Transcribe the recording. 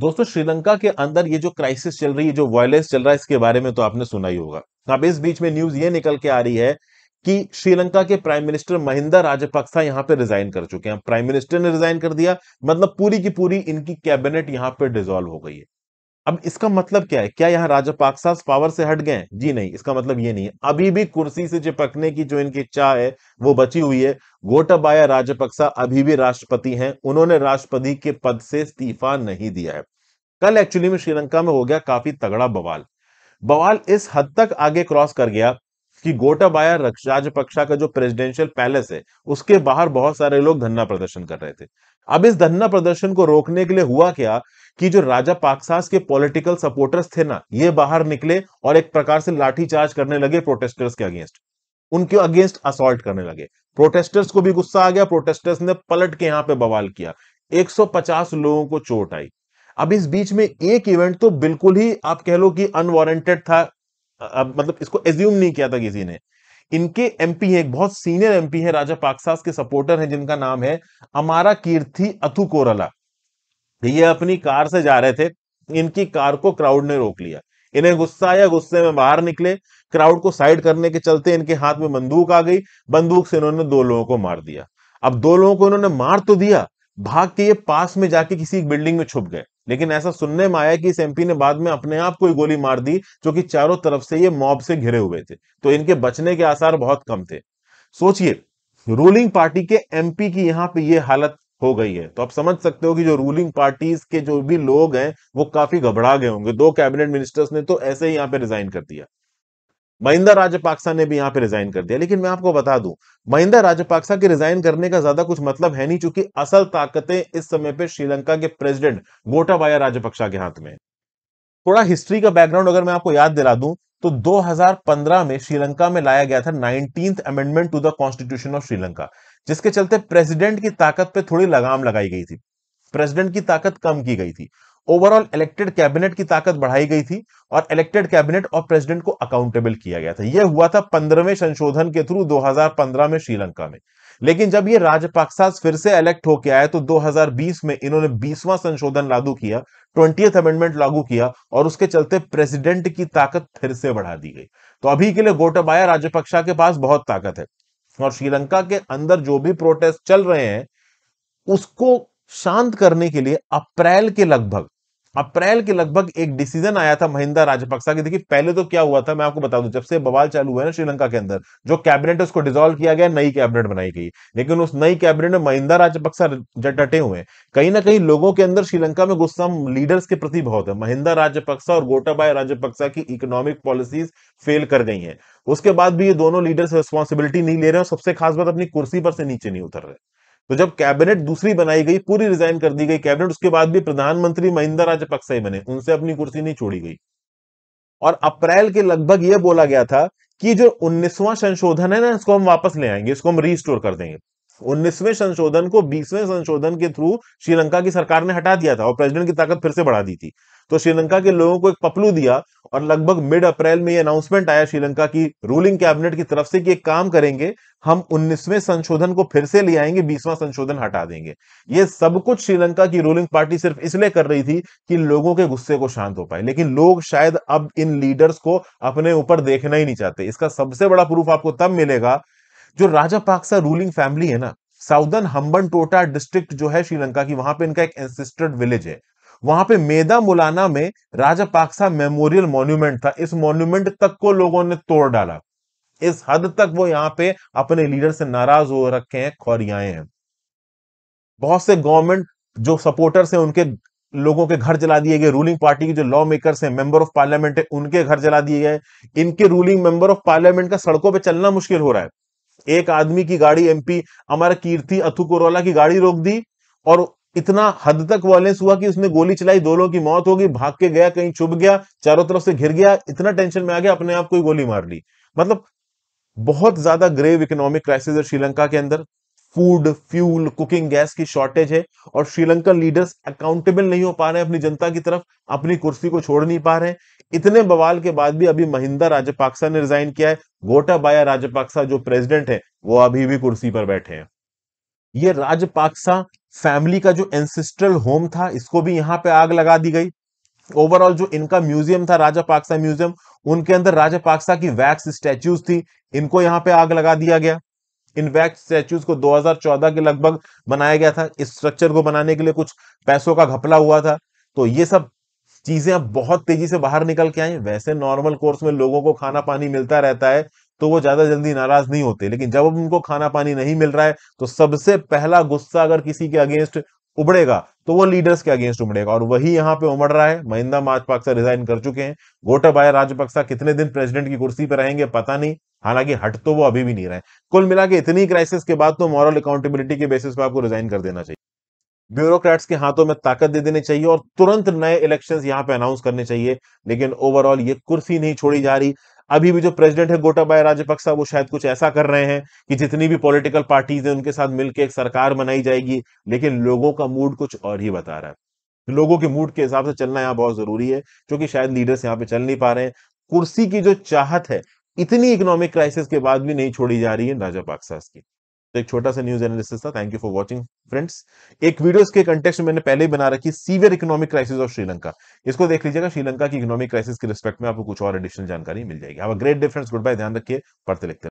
दोस्तों श्रीलंका के अंदर ये जो क्राइसिस चल रही है जो वायलेंस चल रहा है इसके बारे में तो आपने सुना ही होगा अब इस बीच में न्यूज ये निकल के आ रही है कि श्रीलंका के प्राइम मिनिस्टर महिंदा राजपक्सा यहां पे रिजाइन कर चुके हैं प्राइम मिनिस्टर ने रिजाइन कर दिया मतलब पूरी की पूरी इनकी कैबिनेट यहां पे डिसॉल्व हो गई है अब इसका मतलब क्या है क्या यहाँ राजापाक्सा पावर से हट गए जी नहीं इसका मतलब ये नहीं है अभी भी कुर्सी से चिपकने की जो इनकी इच्छा है वो बची हुई है गोटाबाया राजपक्सा अभी भी राष्ट्रपति हैं उन्होंने राष्ट्रपति के पद से इस्तीफा नहीं दिया है कल एक्चुअली में श्रीलंका में हो गया काफी तगड़ा बवाल बवाल इस हद तक आगे क्रॉस कर गया कि गोटाबाया राजपक्षा का जो प्रेसिडेंशियल पैलेस है उसके बाहर बहुत सारे लोग धरना प्रदर्शन कर रहे थे अब इस धरना प्रदर्शन को रोकने के लिए हुआ क्या कि जो राजा पाक्सास के पॉलिटिकल सपोर्टर्स थे ना ये बाहर निकले और एक प्रकार से लाठी चार्ज करने लगे प्रोटेस्टर्स के अगेंस्ट उनके अगेंस्ट असोल्ट करने लगे प्रोटेस्टर्स को भी गुस्सा आ गया प्रोटेस्टर्स ने पलट के यहां पे बवाल किया 150 लोगों को चोट आई अब इस बीच में एक इवेंट तो बिल्कुल ही आप कह लो कि अनवॉरेंटेड था अब मतलब इसको एज्यूम नहीं किया था किसी ने इनके एमपी हैं बहुत सीनियर एमपी हैं राजा पाक्सास के सपोर्टर हैं जिनका नाम है अमारा कीर्ति अथु कोरला ये अपनी कार से जा रहे थे इनकी कार को क्राउड ने रोक लिया इन्हें गुस्सा आया गुस्से में बाहर निकले क्राउड को साइड करने के चलते इनके हाथ में बंदूक आ गई बंदूक से इन्होंने दो लोगों को मार दिया अब दो लोगों को इन्होंने मार तो दिया भाग के ये पास में जाके किसी एक बिल्डिंग में छुप गए लेकिन ऐसा सुनने में आया कि इस एमपी ने बाद में अपने आप को ही गोली मार दी जो कि चारों तरफ से ये मॉब से घिरे हुए थे तो इनके बचने के आसार बहुत कम थे सोचिए रूलिंग पार्टी के एमपी की यहाँ पे ये हालत हो गई है तो आप समझ सकते हो कि जो रूलिंग पार्टीज के जो भी लोग हैं वो काफी घबरा गए होंगे दो कैबिनेट मिनिस्टर्स ने तो ऐसे ही यहाँ पे रिजाइन कर दिया महिंदा राजपाक्सा ने भी यहाँ पे रिजाइन कर दिया लेकिन मैं आपको बता दूं महिंदा राजपाक्सा के रिजाइन करने का ज्यादा कुछ मतलब है नहीं चूंकि असल ताकतें इस समय पे श्रीलंका के प्रेसिडेंट गोटाबाया राजपक्सा के हाथ में थोड़ा हिस्ट्री का बैकग्राउंड अगर मैं आपको याद दिला दूं तो 2015 में श्रीलंका में लाया गया था nineteen amendment to the constitution of Sri Lanka जिसके चलते प्रेसिडेंट की ताकत पे थोड़ी लगाम लगाई गई थी प्रेसिडेंट की ताकत कम की गई थी ओवरऑल इलेक्टेड कैबिनेट की ताकत बढ़ाई गई थी और इलेक्टेड कैबिनेट और प्रेसिडेंट को अकाउंटेबल किया गया था यह हुआ था पंद्रहवें संशोधन के थ्रू 2015 में श्रीलंका में लेकिन जब ये राजपाक्सा फिर से इलेक्ट होके आए तो 2020 में इन्होंने 20वां संशोधन लागू किया ट्वेंटी अमेंडमेंट लागू किया और उसके चलते प्रेसिडेंट की ताकत फिर से बढ़ा दी गई तो अभी के लिए गोटाबाया राजपक्षा के पास बहुत ताकत है और श्रीलंका के अंदर जो भी प्रोटेस्ट चल रहे हैं उसको शांत करने के लिए अप्रैल के लगभग अप्रैल के लगभग एक डिसीजन आया था महिंदा राजपक्सा की देखिए पहले तो क्या हुआ था मैं आपको बता दूं जब से बवाल चालू हुआ ना श्रीलंका के अंदर जो कैबिनेट उसको डिसॉल्व किया गया नई कैबिनेट बनाई गई लेकिन उस नई कैबिनेट में महिंदा राजपक्सा डटे हुए कहीं ना कहीं लोगों के अंदर श्रीलंका में गुस्सा लीडर्स के प्रति बहुत है महिंदा राजपक्सा और गोटाबाय राजपक्सा की इकोनॉमिक पॉलिसीज फेल कर गई है उसके बाद भी ये दोनों लीडर्स रिस्पॉन्सिबिलिटी नहीं ले रहे और सबसे खास बात अपनी कुर्सी पर से नीचे नहीं उतर रहे तो जब कैबिनेट दूसरी बनाई गई पूरी रिजाइन कर दी गई कैबिनेट उसके बाद भी प्रधानमंत्री महिंदा राजपक्ष ही बने उनसे अपनी कुर्सी नहीं छोड़ी गई और अप्रैल के लगभग यह बोला गया था कि जो उन्नीसवां संशोधन है ना इसको हम वापस ले आएंगे इसको हम रिस्टोर कर देंगे उन्नीसवें संशोधन को बीसवें संशोधन के थ्रू श्रीलंका की सरकार ने हटा दिया था और प्रेसिडेंट की ताकत फिर से बढ़ा दी थी तो श्रीलंका के लोगों को एक पपलू दिया और लगभग मिड अप्रैल में ये अनाउंसमेंट आया श्रीलंका की रूलिंग कैबिनेट की तरफ से कि एक काम करेंगे हम 19वें संशोधन को फिर से ले आएंगे 20वां संशोधन हटा देंगे ये सब कुछ श्रीलंका की रूलिंग पार्टी सिर्फ इसलिए कर रही थी कि लोगों के गुस्से को शांत हो पाए लेकिन लोग शायद अब इन लीडर्स को अपने ऊपर देखना ही नहीं चाहते इसका सबसे बड़ा प्रूफ आपको तब मिलेगा जो राजा पाक्सा रूलिंग फैमिली है ना साउदर्न हम्बन टोटा डिस्ट्रिक्ट जो है श्रीलंका की वहां पे इनका एक एंसिस्टर्ड विलेज है वहां पे मेदा मुलाना में राजा पाक्सा मेमोरियल मॉन्यूमेंट था इस मॉन्यूमेंट तक को लोगों ने तोड़ डाला इस हद तक वो यहाँ पे अपने लीडर से नाराज हो रखे हैं खौरियाए हैं बहुत से गवर्नमेंट जो सपोर्टर्स हैं उनके लोगों के घर जला दिए गए रूलिंग पार्टी के जो लॉ मेकर्स हैं मेंबर ऑफ पार्लियामेंट है उनके घर जला दिए गए इनके रूलिंग मेंबर ऑफ पार्लियामेंट का सड़कों पर चलना मुश्किल हो रहा है एक आदमी की गाड़ी एमपी अमर कीर्ति अथुकोरोला की गाड़ी रोक दी और इतना हद तक वायलेंस हुआ कि उसने गोली चलाई दो लोगों की मौत होगी भाग के गया कहीं छुप गया चारों तरफ से घिर गया इतना टेंशन में आ गया अपने आप को ही गोली मार ली मतलब बहुत ज्यादा ग्रेव इकोनॉमिक क्राइसिस है श्रीलंका के अंदर फूड फ्यूल कुकिंग गैस की शॉर्टेज है और श्रीलंकन लीडर्स अकाउंटेबल नहीं हो पा रहे अपनी जनता की तरफ अपनी कुर्सी को छोड़ नहीं पा रहे इतने बवाल के बाद भी अभी महिंदा राजपाक्सा ने रिजाइन किया है गोटा बाया राजपाक्सा जो प्रेसिडेंट है वो अभी भी कुर्सी पर बैठे हैं ये राजपाक्सा फैमिली का जो एंसिस्ट्रल होम था इसको भी यहाँ पे आग लगा दी गई ओवरऑल जो इनका म्यूजियम था राजा पाक्सा म्यूजियम उनके अंदर राजा पाक्सा की वैक्स स्टैच्यूज थी इनको यहाँ पे आग लगा दिया गया इन वैक्स स्टैच्यूज को 2014 के लगभग बनाया गया था इस स्ट्रक्चर को बनाने के लिए कुछ पैसों का घपला हुआ था तो ये सब चीजें अब बहुत तेजी से बाहर निकल के आई वैसे नॉर्मल कोर्स में लोगों को खाना पानी मिलता रहता है तो वो ज्यादा जल्दी नाराज नहीं होते लेकिन जब उनको खाना पानी नहीं मिल रहा है तो सबसे पहला गुस्सा अगर किसी के अगेंस्ट उबड़ेगा तो वो लीडर्स के अगेंस्ट उमड़ेगा और वही यहाँ पे उमड़ रहा है महिंदा राजपक्सा रिजाइन कर चुके हैं गोटाबाया राजपक्सा कितने दिन प्रेसिडेंट की कुर्सी पर रहेंगे पता नहीं हालांकि हट तो वो अभी भी नहीं रहे कुल मिला के इतनी क्राइसिस के बाद तो मॉरल अकाउंटेबिलिटी के बेसिस पर आपको रिजाइन कर देना चाहिए ब्यूरोक्रेट्स के हाथों में ताकत दे देनी चाहिए और तुरंत नए इलेक्शन यहां पे अनाउंस करने चाहिए लेकिन ओवरऑल ये कुर्सी नहीं छोड़ी जा रही अभी भी जो प्रेसिडेंट है गोटाबाय राजपक्सा वो शायद कुछ ऐसा कर रहे हैं कि जितनी भी पॉलिटिकल पार्टीज हैं उनके साथ मिलकर एक सरकार बनाई जाएगी लेकिन लोगों का मूड कुछ और ही बता रहा है लोगों के मूड के हिसाब से चलना यहाँ बहुत जरूरी है क्योंकि शायद लीडर्स यहाँ पे चल नहीं पा रहे हैं कुर्सी की जो चाहत है इतनी इकोनॉमिक क्राइसिस के बाद भी नहीं छोड़ी जा रही है राजापाक्सा की तो एक छोटा सा न्यूज एनालिसिस था thank you for watching friends एक वीडियो के कंटेक्स में मैंने पहले ही बना रखी severe economic crisis of Sri Lanka इसको देख लीजिएगा श्रीलंका की इकोनॉमिक क्राइसिस के रिस्पेक्ट में आपको कुछ और एडिशनल जानकारी मिल जाएगी अब ग्रेट डिफरेंस गुड बाय ध्यान रखिए पढ़ते लिखते